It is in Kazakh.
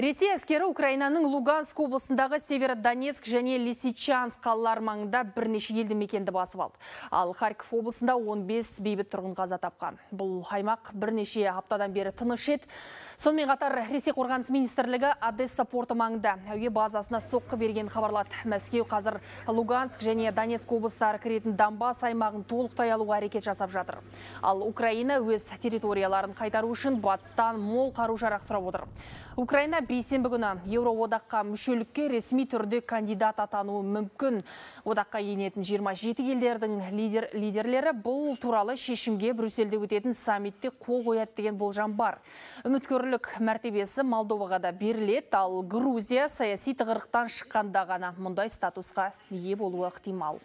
Ресей әскері Украинаның Луганск облысындағы Северодонецк және Лисичанск қалалар маңында бірнеше елді мекенді басып алды. Ал Харьков облысында 15 бейбіт тұрғын қаза тапқан. Бұл аймақ бірнеше аптадан бері тыныш еді. Сонымен қатар Ресей қорғаныс министрлігі Одесса порты маңында әуе базасына соққы берген хабарлады. Мәскеу қазір Луганск және Донецк облыстары кіретін Донбасс аймағын толықтай алуға әрекет жасап жатыр. Ал Украина өз территорияларын қайтару үшін батыстан мол қару-жарақ сұрап отыр. Украина бейсенбі күні Еуроодаққа мүшелікке ресми түрде кандидат атануы мүмкін. Одаққа енетін 27 елдердің лидерлері бұл туралы шешімге Брюссельде өтетін саммитте қол қояды деген болжам бар. Үміткерлік мәртебесі Молдоваға да берілет, ал Грузия саяси тығырықтан шыққанда ғана мұндай статусқа ие болуы ықтимал.